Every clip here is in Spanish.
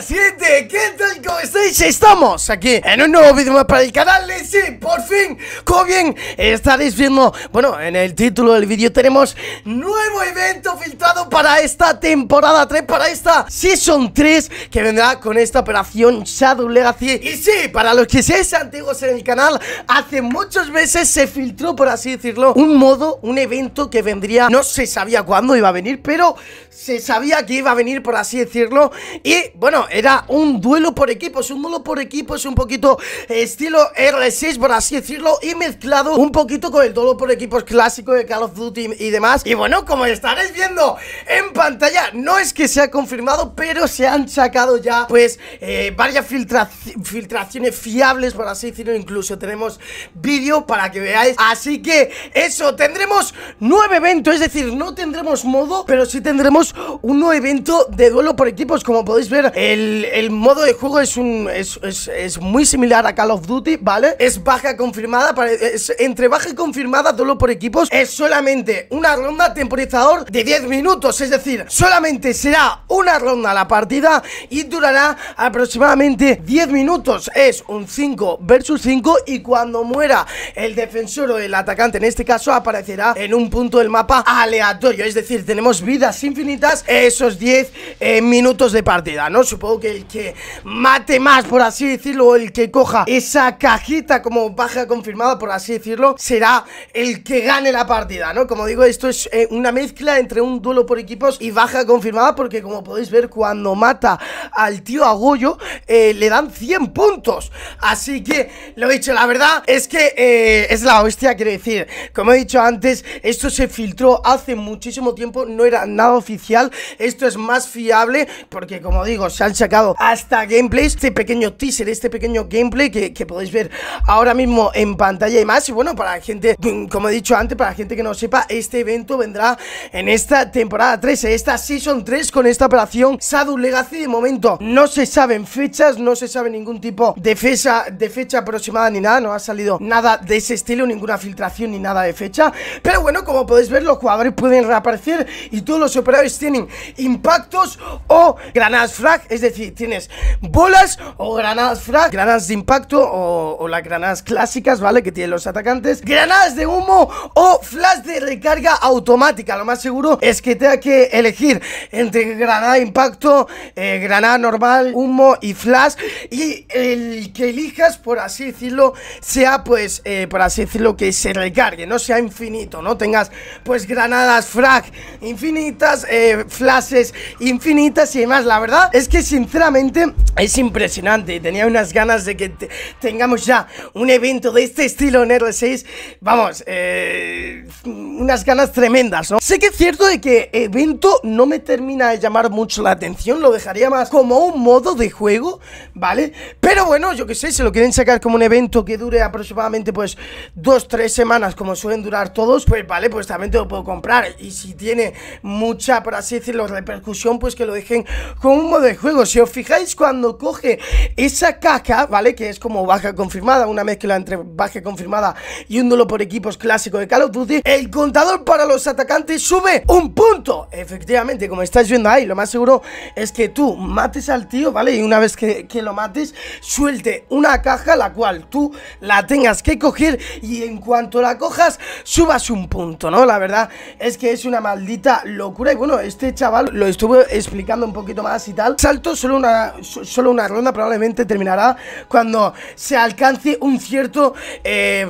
¿qué tal? ¿Cómo estáis? Estamos aquí en un nuevo vídeo más para el canal y sí, por fin, como bien estaréis viendo, bueno, en el título del vídeo tenemos nuevo evento filtrado para esta temporada 3, para esta Season 3 que vendrá con esta operación Shadow Legacy y sí, para los que seáis antiguos en el canal, hace muchos meses se filtró, por así decirlo, un modo, un evento que vendría, no se sabía cuándo iba a venir, pero se sabía que iba a venir, por así decirlo, y bueno, era un duelo por equipos, un duelo por equipos un poquito estilo R6, por así decirlo, y mezclado un poquito con el duelo por equipos clásico de Call of Duty y demás. Y bueno, como estaréis viendo en pantalla, no es que se ha confirmado, pero se han sacado ya, pues, eh, varias filtraciones fiables, por así decirlo, incluso tenemos vídeo para que veáis. Así que eso, tendremos nueve eventos, es decir, no tendremos modo, pero sí tendremos un nuevo evento de duelo por equipos, como podéis ver. Eh, el, modo de juego es, un, es, muy similar a Call of Duty, ¿vale? Es baja confirmada, entre baja y confirmada, solo por equipos, es solamente una ronda temporizador de 10 minutos, es decir, solamente será una ronda la partida y durará aproximadamente 10 minutos, es un 5 versus 5 y cuando muera el defensor o el atacante, en este caso, aparecerá en un punto del mapa aleatorio, es decir, tenemos vidas infinitas esos 10 eh, minutos de partida, ¿no? que el que mate más, por así decirlo, el que coja esa cajita como baja confirmada, por así decirlo, será el que gane la partida, ¿no? Como digo, esto es eh, una mezcla entre un duelo por equipos y baja confirmada porque como podéis ver, cuando mata al tío agullo eh, le dan 100 puntos. Así que, lo he dicho, la verdad es que eh, es la hostia, quiero decir, como he dicho antes, esto se filtró hace muchísimo tiempo, no era nada oficial, esto es más fiable porque, como digo, se sacado hasta gameplay, este pequeño teaser, este pequeño gameplay que, podéis ver ahora mismo en pantalla y más. Y bueno, para la gente, como he dicho antes, para la gente que no sepa, este evento vendrá en esta temporada 3, en esta Season 3 con esta operación Shadow Legacy. De momento no se saben fechas, no se sabe ningún tipo de fecha, de fecha aproximada ni nada, no ha salido nada de ese estilo, ninguna filtración ni nada de fecha. Pero bueno, como podéis ver, los jugadores pueden reaparecer y todos los operadores tienen impactos o granadas frag, es decir, tienes bolas o granadas frag, granadas de impacto o, las granadas clásicas, ¿vale? Que tienen los atacantes, granadas de humo o flash de recarga automática. Lo más seguro es que tenga que elegir entre granada de impacto, eh, granada normal, humo y flash. Y el que elijas, por así decirlo, sea pues, eh, por así decirlo, que se recargue, no sea infinito, ¿no? Tengas pues granadas frag infinitas, eh, flashes infinitas y demás. La verdad es que si sinceramente es impresionante. Tenía unas ganas de que tengamos ya un evento de este estilo en R6. Vamos, eh, unas ganas tremendas, ¿no? Sé que es cierto de que evento no me termina de llamar mucho la atención. Lo dejaría más como un modo de juego, ¿vale? Pero bueno, yo qué sé, si lo quieren sacar como un evento que dure aproximadamente pues dos, tres semanas, como suelen durar todos, pues vale, pues también te lo puedo comprar. Y si tiene mucha, por así decirlo, repercusión, pues que lo dejen como un modo de juego si os fijáis cuando coge esa caja, ¿vale? Que es como baja confirmada, una mezcla entre baja confirmada y un duelo por equipos clásico de Call of Duty, el contador para los atacantes sube un punto. Efectivamente, como estáis viendo ahí, lo más seguro es que tú mates al tío, ¿vale? Y una vez que, lo mates, suelte una caja la cual tú la tengas que coger y en cuanto la cojas, subas un punto, ¿no? La verdad es que es una maldita locura y bueno, este chaval lo estuvo explicando un poquito más y tal solo una, una ronda probablemente terminará cuando se alcance un cierto eh,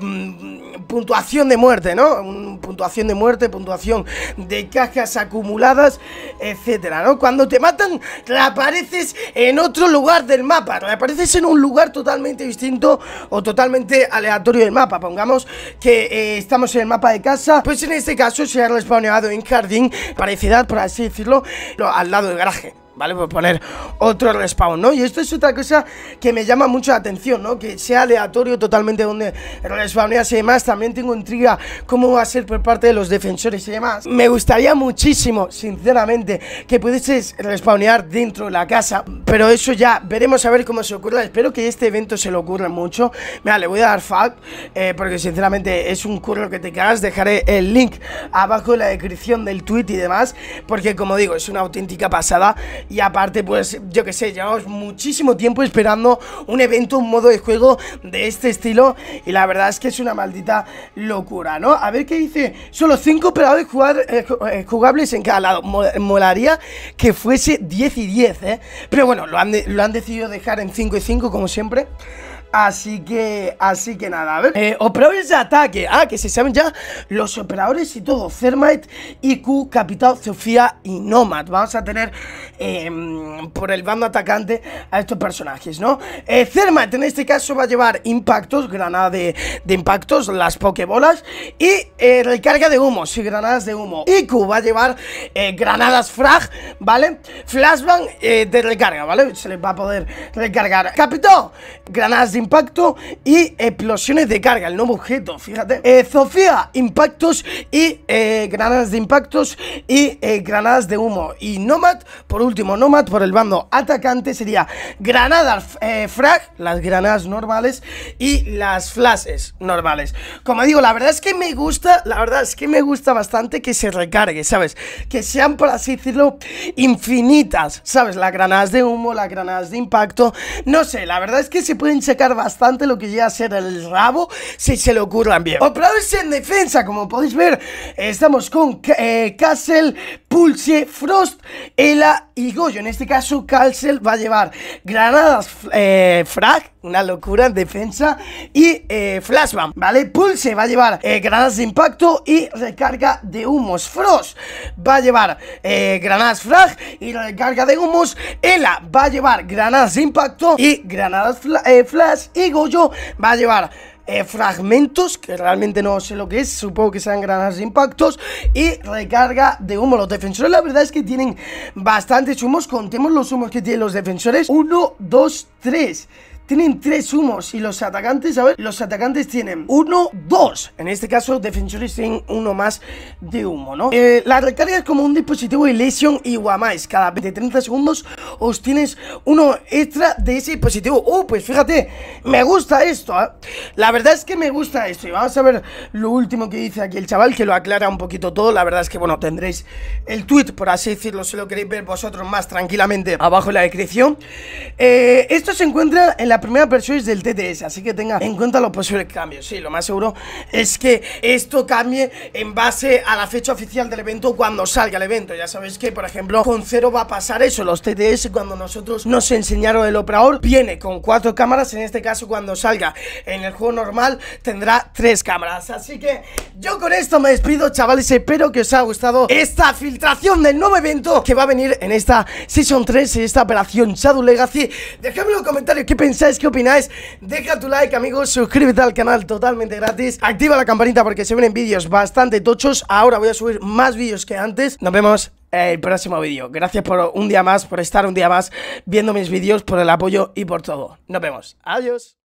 puntuación de muerte, ¿no? puntuación de muerte, puntuación de cajas acumuladas, etcétera, ¿no? Cuando te matan, apareces en otro lugar del mapa, apareces en un lugar totalmente distinto o totalmente aleatorio del mapa. Pongamos que eh, estamos en el mapa de casa, pues en este caso se ha respawnado en jardín, Parecida, por así decirlo, al lado del garaje. ¿vale? Por poner otro respawn, ¿no? Y esto es otra cosa que me llama mucho la atención, ¿no? Que sea aleatorio totalmente donde respawneas y demás. También tengo intriga cómo va a ser por parte de los defensores y demás. Me gustaría muchísimo, sinceramente, que pudieses respawnear dentro de la casa. Pero eso ya veremos a ver cómo se ocurra. Espero que este evento se lo ocurra mucho. Mira, le voy a dar fuck, eh, porque sinceramente es un curro que te quedas Dejaré el link abajo en la descripción del tweet y demás, porque como digo, es una auténtica pasada y aparte, pues, yo que sé, llevamos muchísimo tiempo esperando un evento, un modo de juego de este estilo. Y la verdad es que es una maldita locura, ¿no? A ver qué dice. Solo 5 operadores eh, eh, jugables en cada lado. Molaría que fuese 10 y 10, ¿eh? Pero bueno, lo han, lo han decidido dejar en 5 y 5, como siempre. Así que, así que nada, a ver eh, Operadores de ataque, ah, que se saben ya Los operadores y todo Thermite, IQ, Capitán, Sofía y Nomad Vamos a tener em, por el bando atacante a estos personajes, ¿no? Eh, Thermite en este caso va a llevar impactos, granada de, impactos, las pokebolas Y eh, recarga de humo, sí, granadas de humo IQ va a llevar eh, granadas frag, ¿vale? Flashbang de recarga, ¿vale? Se les va a poder recargar Capitán, granadas de impacto y explosiones de carga, el nuevo objeto, fíjate. Sofía, eh, impactos y eh, granadas de impactos y eh, granadas de humo. Y Nomad, por último, Nomad por el bando atacante sería granadas frag, las granadas normales y las flashes normales. Como digo, la verdad es que me gusta, la verdad es que me gusta bastante que se recargue, ¿sabes? Que sean, por así decirlo, infinitas, ¿sabes? Las granadas de humo, las granadas de impacto, no sé, la verdad es que se pueden sacar bastante lo que llega a ser el rabo si se le ocurran bien. Operadores en defensa, como podéis ver, estamos con eh, Castle, Pulse, Frost, Ela y Goyo. En este caso, Castle va a llevar granadas eh, frag, una locura en defensa, y eh, ¿vale? Pulse va a llevar eh, granadas de impacto y recarga de humos. Frost va a llevar granadas frag y recarga de humos. Ela va a llevar granadas de impacto y granadas flash y Goyo va a llevar eh, fragmentos, que realmente no sé lo que es, supongo que sean granadas de impactos, y recarga de humo. Los defensores, la verdad es que tienen bastantes humos. Contemos los humos que tienen los defensores: 1, dos, tres tienen tres humos y los atacantes, a ver, los atacantes tienen uno, dos. En este caso, defensores tienen uno más de humo, ¿no? Eh, la recarga es como un dispositivo lesión y más. Cada 20, 30 segundos os tienes uno extra de ese dispositivo. ¡Oh, pues fíjate! Me gusta esto, ¿eh? La verdad es que me gusta esto. Y vamos a ver lo último que dice aquí el chaval, que lo aclara un poquito todo. La verdad es que, bueno, tendréis el tweet, por así decirlo, si lo queréis ver vosotros más tranquilamente abajo en la descripción. Eh, esto se encuentra en la la primera versión es del TTS, así que tenga en cuenta los posibles cambios. Sí, lo más seguro es que esto cambie en base a la fecha oficial del evento cuando salga el evento. Ya sabéis que, por ejemplo, con cero va a pasar eso. Los TTS, cuando nosotros nos enseñaron el operador, viene con cuatro cámaras. En este caso, cuando salga en el juego normal, tendrá tres cámaras. Así que yo con esto me despido, chavales. Espero que os haya gustado esta filtración del nuevo evento que va a venir en esta Season 3, en esta operación Shadow Legacy. Dejadme en los comentarios qué pensáis qué opináis. Deja tu like, amigos, suscríbete al canal totalmente gratis. Activa la campanita porque se vienen vídeos bastante tochos. Ahora voy a subir más vídeos que antes. Nos vemos el próximo vídeo. Gracias por un día más, por estar un día más viendo mis vídeos, por el apoyo y por todo. Nos vemos. Adiós.